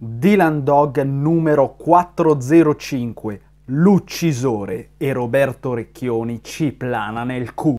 Dylan Dog numero 405, l'uccisore e Roberto Recchioni ci plana nel culo.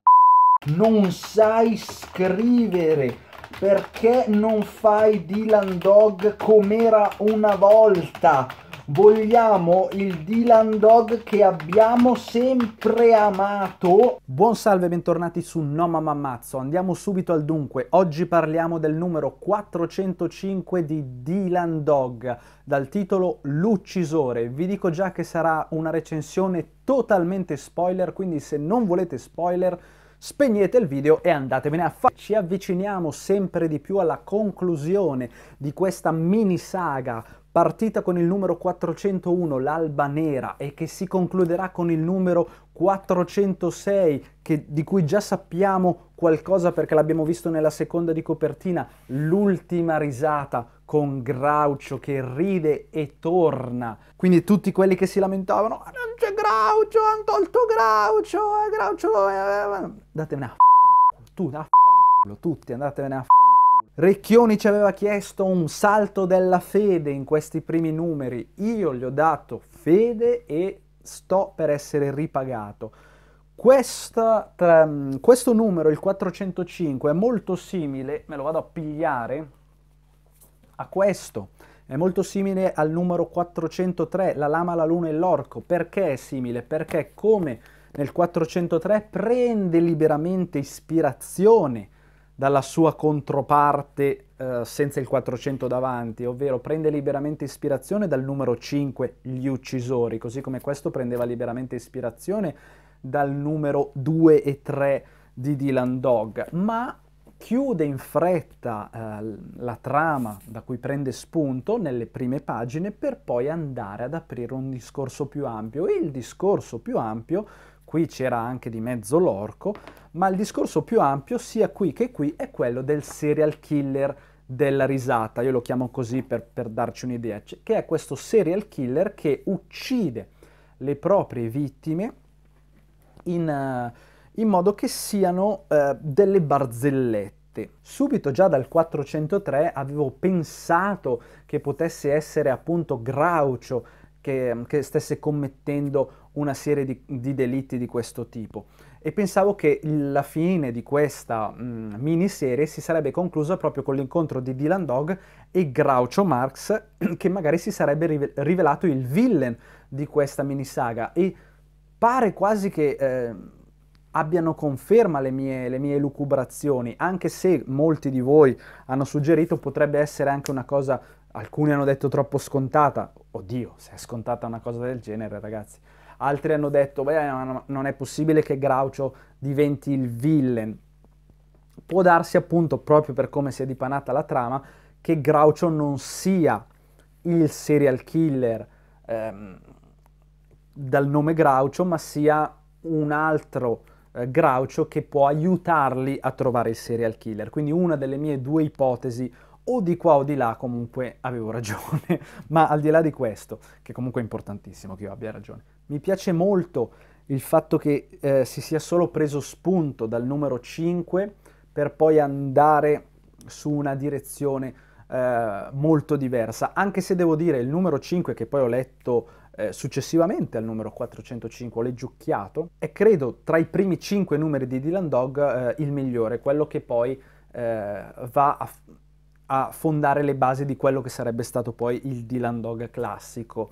Non sai scrivere, perché non fai Dylan Dog com'era una volta? vogliamo il Dylan Dog che abbiamo sempre amato. Buon salve, e bentornati su No Mamma Mazzo. Andiamo subito al dunque. Oggi parliamo del numero 405 di Dylan Dog, dal titolo L'uccisore. Vi dico già che sarà una recensione totalmente spoiler, quindi se non volete spoiler spegnete il video e andatevene a fare. Ci avviciniamo sempre di più alla conclusione di questa mini saga partita con il numero 401, l'Alba Nera, e che si concluderà con il numero 406, che, di cui già sappiamo qualcosa perché l'abbiamo visto nella seconda di copertina, l'ultima risata con Groucho che ride e torna. Quindi tutti quelli che si lamentavano, ah, non c'è Groucho, hanno tolto Graucio, eh, Graucio... Eh, eh, eh, eh, datevene a f***, tu a f***, tutti andatevene a f***. Recchioni ci aveva chiesto un salto della fede in questi primi numeri. Io gli ho dato fede e sto per essere ripagato. Questa, mm, questo numero, il 405, è molto simile, me lo vado a pigliare a questo. È molto simile al numero 403, la lama, la luna e l'orco. Perché è simile? Perché come nel 403 prende liberamente ispirazione dalla sua controparte eh, senza il 400 davanti, ovvero prende liberamente ispirazione dal numero 5, gli uccisori, così come questo prendeva liberamente ispirazione dal numero 2 e 3 di Dylan Dog, ma chiude in fretta eh, la trama da cui prende spunto nelle prime pagine per poi andare ad aprire un discorso più ampio e il discorso più ampio qui c'era anche di mezzo l'orco, ma il discorso più ampio sia qui che qui è quello del serial killer della risata, io lo chiamo così per, per darci un'idea, che è questo serial killer che uccide le proprie vittime in, eh, in modo che siano eh, delle barzellette parte. Subito già dal 403 avevo pensato che potesse essere appunto Graucio che, mm, che stesse commettendo una serie di, di, delitti di questo tipo e pensavo che la fine di questa mh, mm, miniserie si sarebbe conclusa proprio con l'incontro di Dylan Dog e Groucho Marx che magari si sarebbe rivelato il villain di questa minisaga e pare quasi che eh, abbiano conferma le mie, le mie lucubrazioni, anche se molti di voi hanno suggerito potrebbe essere anche una cosa, alcuni hanno detto troppo scontata, oddio, se è scontata una cosa del genere ragazzi, altri hanno detto, beh, non è possibile che Groucho diventi il villain, può darsi appunto, proprio per come si è dipanata la trama, che Groucho non sia il serial killer ehm, dal nome Groucho, ma sia un altro eh, Groucho che può aiutarli a trovare il serial killer. Quindi una delle mie due ipotesi o di qua o di là comunque avevo ragione, ma al di là di questo, che comunque è importantissimo che io abbia ragione, mi piace molto il fatto che eh, si sia solo preso spunto dal numero 5 per poi andare su una direzione eh, molto diversa, anche se devo dire il numero 5 che poi ho letto eh, successivamente al numero 405, Leggiucchiato, è credo tra i primi cinque numeri di Dylan Dog eh, il migliore, quello che poi eh, va a, a, fondare le basi di quello che sarebbe stato poi il Dylan Dog classico.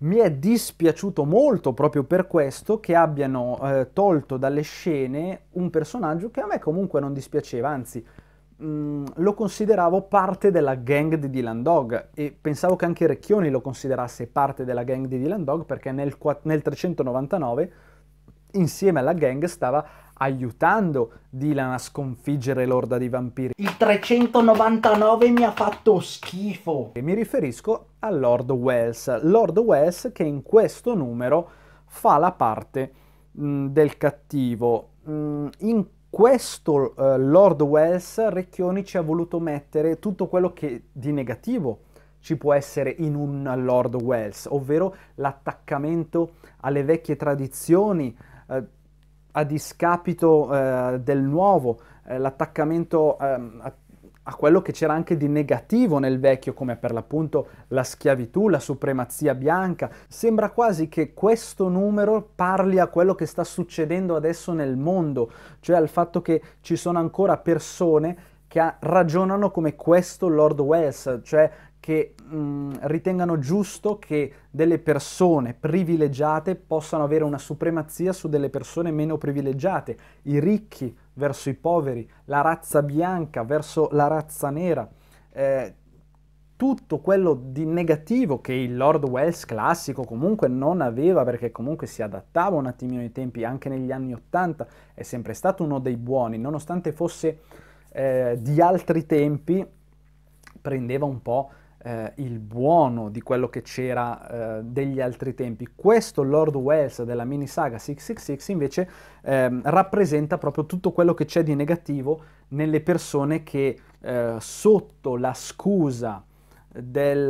Mi è dispiaciuto molto proprio per questo che abbiano eh, tolto dalle scene un personaggio che a me comunque non dispiaceva, anzi Mm, lo consideravo parte della gang di Dylan Dog e pensavo che anche Recchioni lo considerasse parte della gang di Dylan Dog perché nel, nel 399 insieme alla gang stava aiutando Dylan a sconfiggere l'orda di vampiri. Il 399 mi ha fatto schifo! E mi riferisco a Lord Wells. Lord Wells che in questo numero fa la parte mh, mm, del cattivo. Mh, mm, in questo eh, Lord Wells Recchioni ci ha voluto mettere tutto quello che di negativo ci può essere in un Lord Wells, ovvero l'attaccamento alle vecchie tradizioni eh, a discapito eh, del nuovo, eh, l'attaccamento ehm, a a quello che c'era anche di negativo nel vecchio, come per l'appunto la schiavitù, la supremazia bianca. Sembra quasi che questo numero parli a quello che sta succedendo adesso nel mondo, cioè al fatto che ci sono ancora persone che ragionano come questo Lord Wells, cioè che mh, ritengano giusto che delle persone privilegiate possano avere una supremazia su delle persone meno privilegiate, i ricchi verso i poveri, la razza bianca verso la razza nera. Eh, tutto quello di negativo che il Lord Wells classico comunque non aveva perché comunque si adattava un attimino ai tempi, anche negli anni Ottanta è sempre stato uno dei buoni, nonostante fosse eh, di altri tempi, prendeva un po' eh, il buono di quello che c'era eh, degli altri tempi. Questo Lord Wells della mini saga 666 invece ehm, rappresenta proprio tutto quello che c'è di negativo nelle persone che eh, sotto la scusa del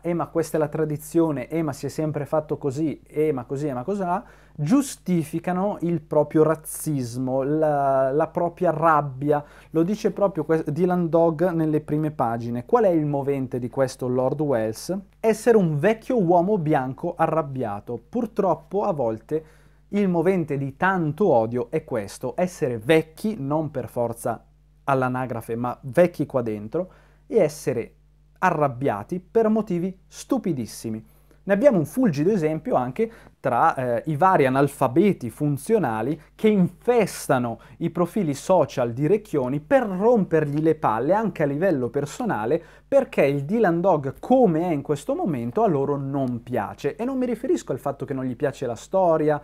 eh, ma questa è la tradizione, eh ma si è sempre fatto così, eh ma così, eh ma cos'ha, giustificano il proprio razzismo, la, la propria rabbia, lo dice proprio Dylan Dog nelle prime pagine. Qual è il movente di questo Lord Wells? Essere un vecchio uomo bianco arrabbiato. Purtroppo a volte il movente di tanto odio è questo, essere vecchi, non per forza all'anagrafe, ma vecchi qua dentro, e essere arrabbiati per motivi stupidissimi. Ne abbiamo un fulgido esempio anche tra eh, i vari analfabeti funzionali che infestano i profili social di Recchioni per rompergli le palle anche a livello personale perché il Dylan Dog come è in questo momento a loro non piace. E non mi riferisco al fatto che non gli piace la storia,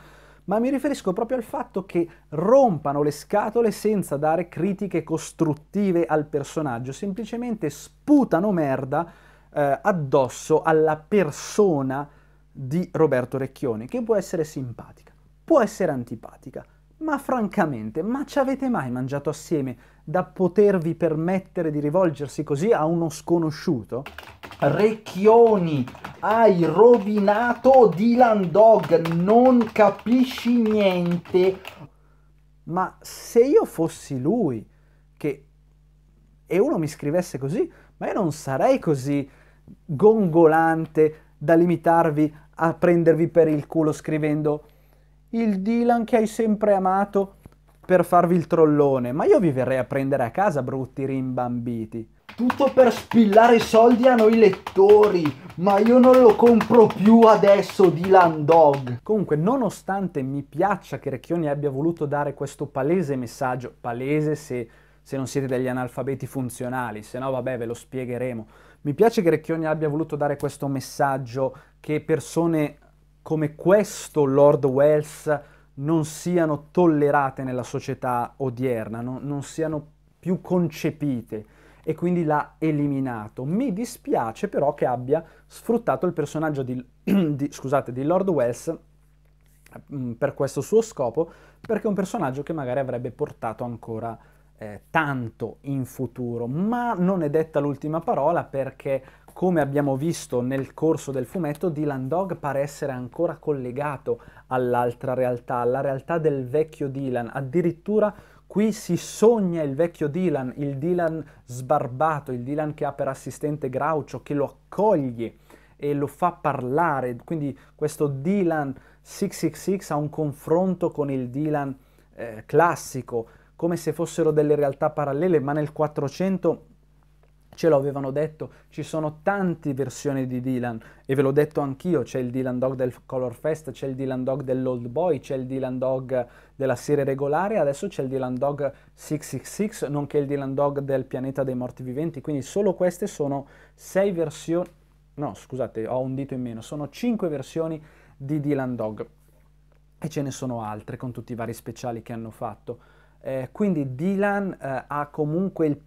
ma mi riferisco proprio al fatto che rompano le scatole senza dare critiche costruttive al personaggio, semplicemente sputano merda eh, addosso alla persona di Roberto Recchioni, che può essere simpatica, può essere antipatica, ma francamente, ma ci avete mai mangiato assieme da potervi permettere di rivolgersi così a uno sconosciuto? Recchioni, hai rovinato Dylan Dog, non capisci niente. Ma se io fossi lui, che... e uno mi scrivesse così, ma io non sarei così gongolante da limitarvi a prendervi per il culo scrivendo il Dylan che hai sempre amato per farvi il trollone, ma io vi verrei a prendere a casa, brutti rimbambiti. Tutto per spillare i soldi a noi lettori, ma io non lo compro più adesso Dylan Dog. Comunque, nonostante mi piaccia che Recchioni abbia voluto dare questo palese messaggio, palese se, se non siete degli analfabeti funzionali, se no vabbè ve lo spiegheremo. Mi piace che Recchioni abbia voluto dare questo messaggio che persone come questo Lord Wells non siano tollerate nella società odierna, non, non siano più concepite e quindi l'ha eliminato. Mi dispiace però che abbia sfruttato il personaggio di, di, scusate, di Lord Wells mm, per questo suo scopo, perché è un personaggio che magari avrebbe portato ancora eh, tanto in futuro, ma non è detta l'ultima parola perché come abbiamo visto nel corso del fumetto, Dylan Dog pare essere ancora collegato all'altra realtà, alla realtà del vecchio Dylan. Addirittura qui si sogna il vecchio Dylan, il Dylan sbarbato, il Dylan che ha per assistente Groucho, che lo accoglie e lo fa parlare. Quindi questo Dylan 666 ha un confronto con il Dylan eh, classico, come se fossero delle realtà parallele, ma nel 400 ce lo avevano detto, ci sono tante versioni di Dylan e ve l'ho detto anch'io, c'è il Dylan Dog del Color Fest, c'è il Dylan Dog dell'Old Boy, c'è il Dylan Dog della serie regolare, adesso c'è il Dylan Dog 666, nonché il Dylan Dog del Pianeta dei Morti Viventi, quindi solo queste sono sei versioni, no scusate ho un dito in meno, sono cinque versioni di Dylan Dog e ce ne sono altre con tutti i vari speciali che hanno fatto. Eh, quindi Dylan eh, ha comunque il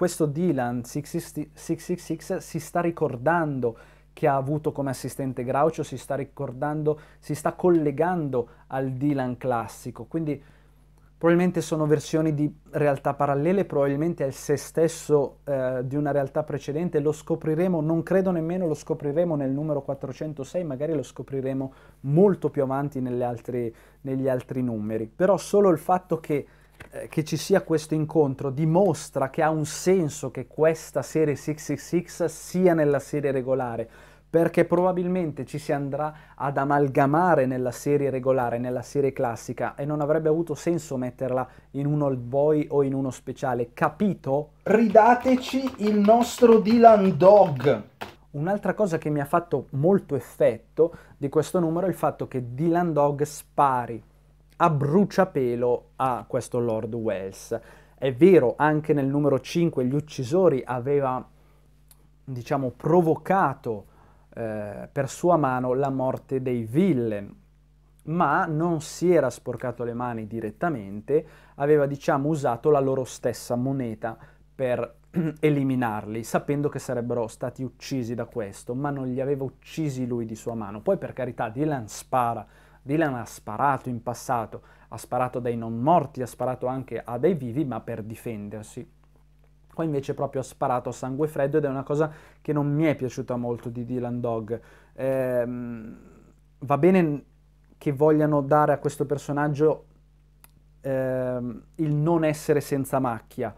questo Dylan 666 si sta ricordando che ha avuto come assistente Groucho, si sta ricordando, si sta collegando al Dylan classico, quindi probabilmente sono versioni di realtà parallele, probabilmente è il se stesso eh, di una realtà precedente, lo scopriremo, non credo nemmeno lo scopriremo nel numero 406, magari lo scopriremo molto più avanti altre, negli altri numeri, però solo il fatto che eh, che ci sia questo incontro dimostra che ha un senso che questa serie 666 sia nella serie regolare, perché probabilmente ci si andrà ad amalgamare nella serie regolare, nella serie classica, e non avrebbe avuto senso metterla in un old boy o in uno speciale, capito? Ridateci il nostro Dylan Dog! Un'altra cosa che mi ha fatto molto effetto di questo numero è il fatto che Dylan Dog spari a bruciapelo a questo Lord Wells. È vero, anche nel numero 5 gli uccisori aveva, diciamo, provocato eh, per sua mano la morte dei villain, ma non si era sporcato le mani direttamente, aveva, diciamo, usato la loro stessa moneta per eliminarli, sapendo che sarebbero stati uccisi da questo, ma non li aveva uccisi lui di sua mano. Poi per carità Dylan spara Dylan ha sparato in passato, ha sparato dai non morti, ha sparato anche a dei vivi, ma per difendersi. Qua invece proprio ha sparato a sangue freddo ed è una cosa che non mi è piaciuta molto di Dylan Dog. Ehm, va bene che vogliano dare a questo personaggio ehm, il non essere senza macchia,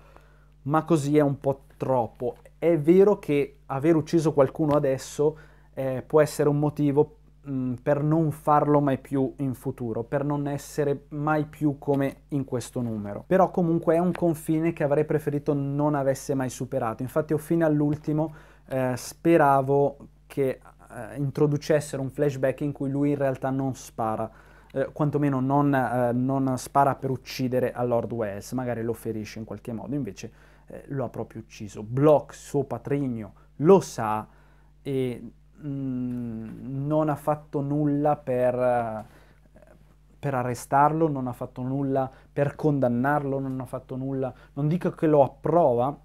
ma così è un po' troppo. È vero che aver ucciso qualcuno adesso eh, può essere un motivo Mm, per non farlo mai più in futuro, per non essere mai più come in questo numero. Però comunque è un confine che avrei preferito non avesse mai superato. Infatti io fino all'ultimo eh, speravo che eh, introducessero un flashback in cui lui in realtà non spara. Eh, quantomeno non, eh, non, spara per uccidere a Lord Wells, magari lo ferisce in qualche modo, invece eh, lo ha proprio ucciso. Block, suo patrigno, lo sa e Mm, non ha fatto nulla per, eh, per, arrestarlo, non ha fatto nulla per condannarlo, non ha fatto nulla, non dico che lo approva,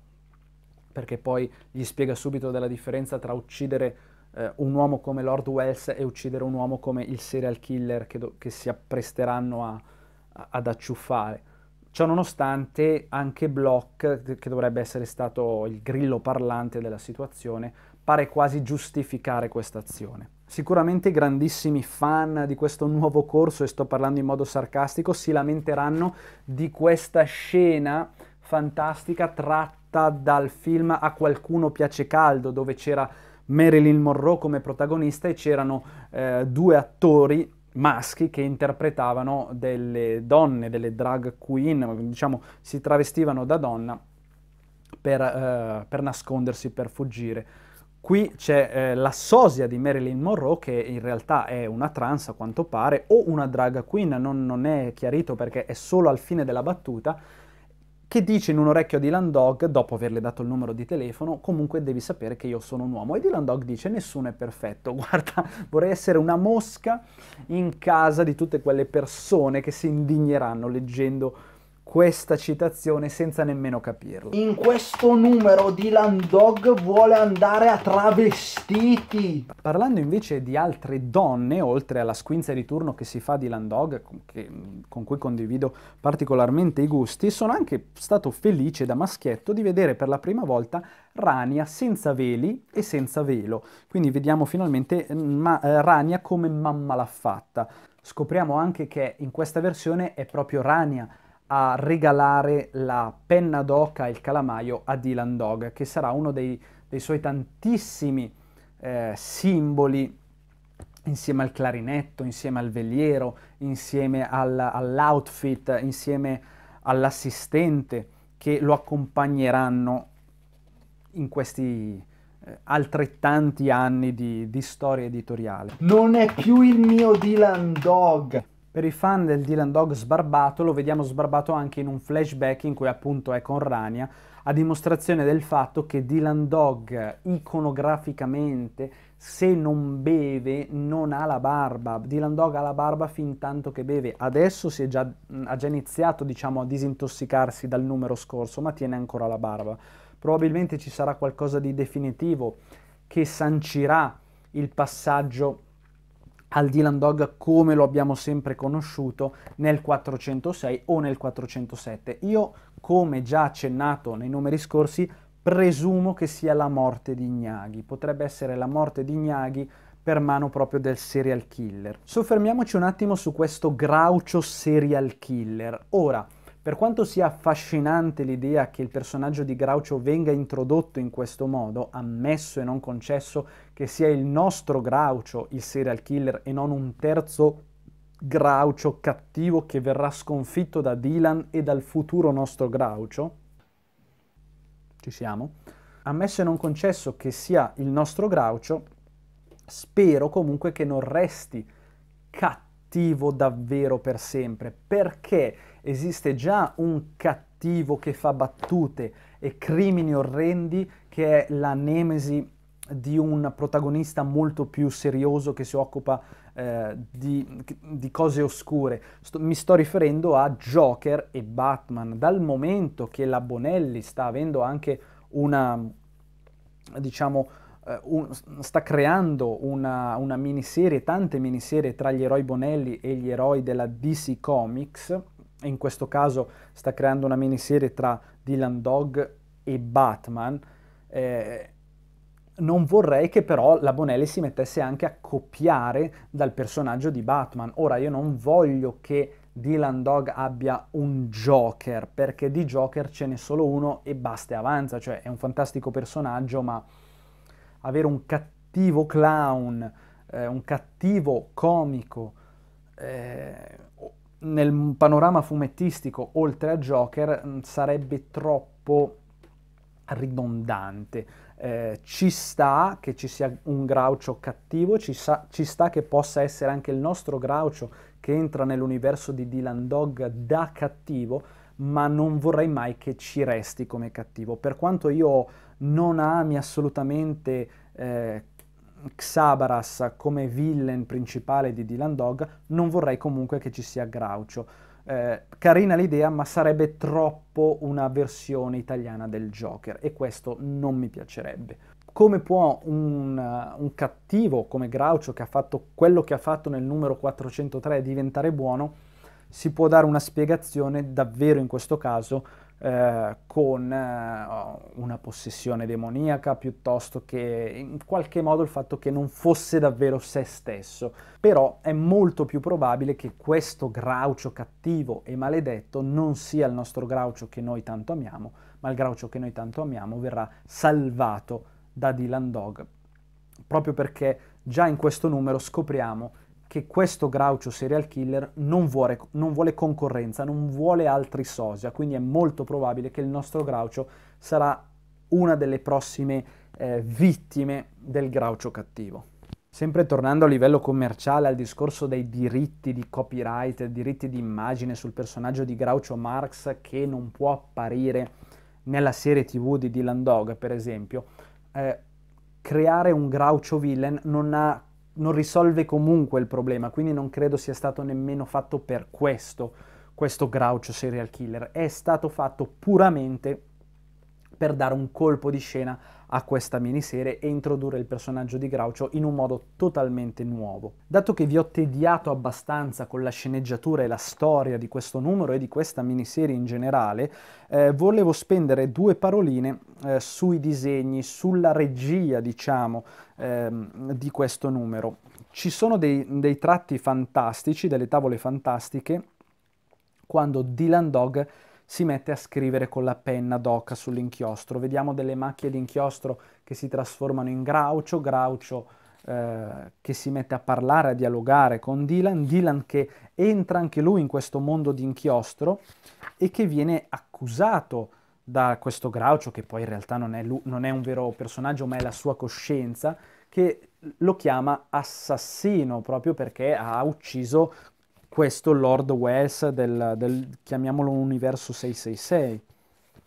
perché poi gli spiega subito della differenza tra uccidere eh, un uomo come Lord Wells e uccidere un uomo come il serial killer che, do, che si appresteranno a, a, ad acciuffare. Ciononostante anche Block, che dovrebbe essere stato il grillo parlante della situazione, pare quasi giustificare questa azione. Sicuramente i grandissimi fan di questo nuovo corso, e sto parlando in modo sarcastico, si lamenteranno di questa scena fantastica tratta dal film A qualcuno piace caldo, dove c'era Marilyn Monroe come protagonista e c'erano eh, due attori maschi che interpretavano delle donne, delle drag queen, diciamo si travestivano da donna per, eh, per nascondersi, per fuggire. Qui c'è eh, la sosia di Marilyn Monroe che in realtà è una trans a quanto pare o una drag queen, non, non è chiarito perché è solo al fine della battuta, che dice in un orecchio a Dylan Dog, dopo averle dato il numero di telefono, comunque devi sapere che io sono un uomo. E Dylan Dog dice, nessuno è perfetto, guarda, vorrei essere una mosca in casa di tutte quelle persone che si indigneranno leggendo questa citazione senza nemmeno capirlo. In questo numero Dylan Dog vuole andare a travestiti. Parlando invece di altre donne, oltre alla squinza di turno che si fa Dylan Dog, con, che, con cui condivido particolarmente i gusti, sono anche stato felice da maschietto di vedere per la prima volta Rania senza veli e senza velo. Quindi vediamo finalmente mm, ma, eh, Rania come mamma l'ha fatta. Scopriamo anche che in questa versione è proprio Rania a regalare la penna d'oca e il calamaio a Dylan Dog, che sarà uno dei, dei suoi tantissimi eh, simboli insieme al clarinetto, insieme al veliero, insieme al, all'outfit, insieme all'assistente che lo accompagneranno in questi eh, altrettanti anni di, di storia editoriale. Non è più il mio Dylan Dog! Per i fan del Dylan Dog sbarbato lo vediamo sbarbato anche in un flashback in cui appunto è con Rania, a dimostrazione del fatto che Dylan Dog iconograficamente se non beve non ha la barba. Dylan Dog ha la barba fin tanto che beve. Adesso già, ha già iniziato diciamo, a disintossicarsi dal numero scorso, ma tiene ancora la barba. Probabilmente ci sarà qualcosa di definitivo che sancirà il passaggio al Dylan Dog come lo abbiamo sempre conosciuto nel 406 o nel 407. Io, come già accennato nei numeri scorsi, presumo che sia la morte di Ignaghi, potrebbe essere la morte di Ignaghi per mano proprio del serial killer. Soffermiamoci un attimo su questo graucio serial killer. Ora, per quanto sia affascinante l'idea che il personaggio di Groucho venga introdotto in questo modo, ammesso e non concesso che sia il nostro Groucho il serial killer e non un terzo Groucho cattivo che verrà sconfitto da Dylan e dal futuro nostro Groucho, ci siamo, ammesso e non concesso che sia il nostro Groucho, spero comunque che non resti cattivo cattivo davvero per sempre, perché esiste già un cattivo che fa battute e crimini orrendi che è la nemesi di un protagonista molto più serioso che si occupa eh, di, di, cose oscure. Sto, mi sto riferendo a Joker e Batman. Dal momento che la Bonelli sta avendo anche una, diciamo, eh, un, sta creando una, una miniserie, tante miniserie tra gli eroi Bonelli e gli eroi della DC Comics, in questo caso sta creando una miniserie tra Dylan Dog e Batman, eh, non vorrei che però la Bonelli si mettesse anche a copiare dal personaggio di Batman. Ora io non voglio che Dylan Dog abbia un Joker, perché di Joker ce n'è solo uno e basta e avanza, cioè è un fantastico personaggio ma avere un cattivo clown, eh, un cattivo comico eh, nel panorama fumettistico oltre a Joker mm, sarebbe troppo ridondante. Eh, ci sta che ci sia un Groucho cattivo, ci, sa, ci, sta che possa essere anche il nostro Groucho che entra nell'universo di Dylan Dog da cattivo, ma non vorrei mai che ci resti come cattivo. Per quanto io non ami assolutamente eh, Xabaras come villain principale di Dylan Dog, non vorrei comunque che ci sia Groucho. Eh, carina l'idea, ma sarebbe troppo una versione italiana del Joker e questo non mi piacerebbe. Come può un, uh, un cattivo come Groucho, che ha fatto quello che ha fatto nel numero 403, diventare buono? Si può dare una spiegazione davvero in questo caso eh, con eh, una possessione demoniaca piuttosto che in qualche modo il fatto che non fosse davvero se stesso. Però è molto più probabile che questo Graucio cattivo e maledetto non sia il nostro Graucio che noi tanto amiamo, ma il Graucio che noi tanto amiamo verrà salvato da Dylan Dog, proprio perché già in questo numero scopriamo che questo Groucho serial killer non vuole, non vuole concorrenza, non vuole altri sosia, quindi è molto probabile che il nostro Groucho sarà una delle prossime eh, vittime del Groucho cattivo. Sempre tornando a livello commerciale al discorso dei diritti di copyright, diritti di immagine sul personaggio di Groucho Marx che non può apparire nella serie tv di Dylan Dog, per esempio, eh, creare un Groucho villain non ha non risolve comunque il problema, quindi non credo sia stato nemmeno fatto per questo, questo Groucho serial killer, è stato fatto puramente per dare un colpo di scena a questa miniserie e introdurre il personaggio di Groucho in un modo totalmente nuovo. Dato che vi ho tediato abbastanza con la sceneggiatura e la storia di questo numero e di questa miniserie in generale, eh, volevo spendere due paroline eh, sui disegni, sulla regia, diciamo, ehm, di questo numero. Ci sono dei, dei tratti fantastici, delle tavole fantastiche, quando Dylan Dog si mette a scrivere con la penna d'oca sull'inchiostro. Vediamo delle macchie di inchiostro che si trasformano in Graucio, Graucio eh, che si mette a parlare, a dialogare con Dylan, Dylan che entra anche lui in questo mondo di inchiostro e che viene accusato da questo Graucio, che poi in realtà non è, lui, non è un vero personaggio, ma è la sua coscienza, che lo chiama assassino proprio perché ha ucciso questo Lord Wells del, del chiamiamolo universo 666.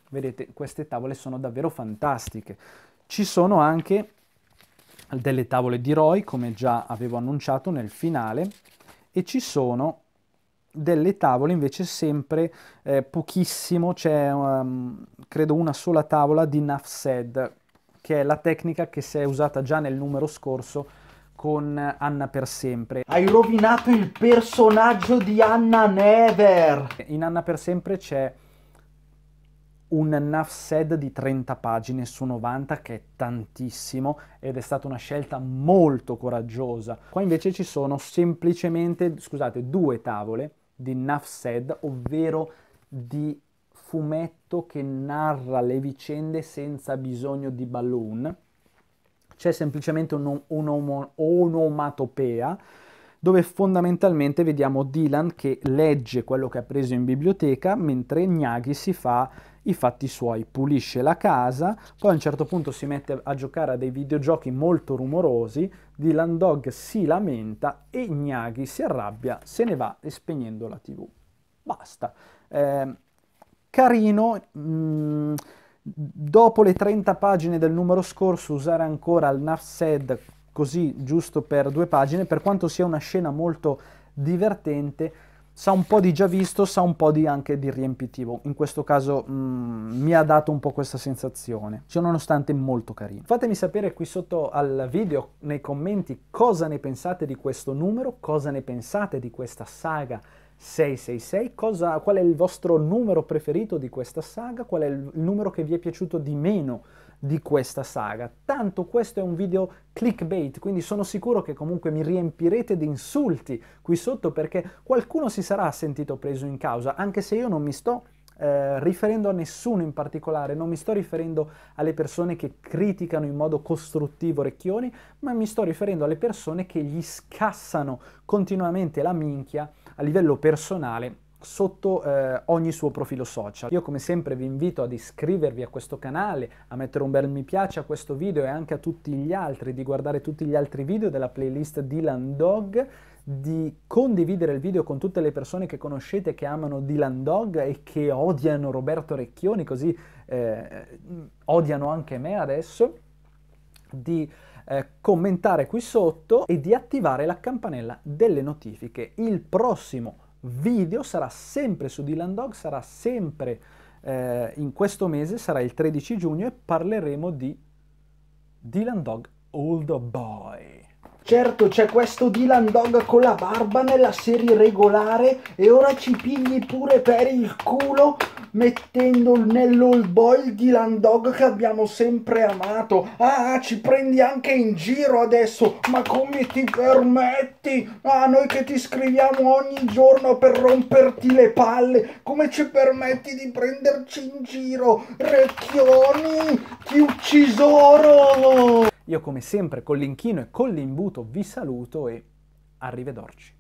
Vedete, queste tavole sono davvero fantastiche. Ci sono anche delle tavole di Roy, come già avevo annunciato nel finale, e ci sono delle tavole invece sempre eh, pochissimo, c'è um, credo una sola tavola di NAFSED, che è la tecnica che si è usata già nel numero scorso con Anna per sempre. Hai rovinato il personaggio di Anna Never! In Anna per sempre c'è un NAFSED di 30 pagine su 90 che è tantissimo ed è stata una scelta molto coraggiosa. Qua invece ci sono semplicemente, scusate, due tavole di NAFSED, ovvero di fumetto che narra le vicende senza bisogno di balloon c'è semplicemente un'onomatopea un dove fondamentalmente vediamo Dylan che legge quello che ha preso in biblioteca mentre Gnaghi si fa i fatti suoi, pulisce la casa, poi a un certo punto si mette a giocare a dei videogiochi molto rumorosi, Dylan Dog si lamenta e Gnaghi si arrabbia, se ne va spegnendo la tv. Basta. Eh, carino, mh, mm, Dopo le 30 pagine del numero scorso usare ancora il Nafsed così giusto per due pagine, per quanto sia una scena molto divertente, sa un po' di già visto, sa un po' di anche di riempitivo. In questo caso mm, mi ha dato un po' questa sensazione, ciononostante molto carino. Fatemi sapere qui sotto al video, nei commenti, cosa ne pensate di questo numero, cosa ne pensate di questa saga 666, cosa, qual è il vostro numero preferito di questa saga, qual è il numero che vi è piaciuto di meno di questa saga. Tanto questo è un video clickbait, quindi sono sicuro che comunque mi riempirete di insulti qui sotto perché qualcuno si sarà sentito preso in causa, anche se io non mi sto eh, riferendo a nessuno in particolare, non mi sto riferendo alle persone che criticano in modo costruttivo Recchioni, ma mi sto riferendo alle persone che gli scassano continuamente la minchia a livello personale sotto eh, ogni suo profilo social. Io come sempre vi invito ad iscrivervi a questo canale, a mettere un bel mi piace a questo video e anche a tutti gli altri, di guardare tutti gli altri video della playlist Dylan Dog, di condividere il video con tutte le persone che conoscete che amano Dylan Dog e che odiano Roberto Recchioni, così eh, odiano anche me adesso, di eh, commentare qui sotto e di attivare la campanella delle notifiche. Il prossimo video sarà sempre su Dylan Dog, sarà sempre eh, in questo mese, sarà il 13 giugno e parleremo di Dylan Dog Old Boy. Certo c'è questo Dylan Dog con la barba nella serie regolare e ora ci pigli pure per il culo mettendo nell'old boy il Dylan Dog che abbiamo sempre amato. Ah, ci prendi anche in giro adesso, ma come ti permetti? Ah, noi che ti scriviamo ogni giorno per romperti le palle, come ci permetti di prenderci in giro? Recchioni, ti uccisoro! Io come sempre con l'inchino e con l'imbuto vi saluto e arrivederci.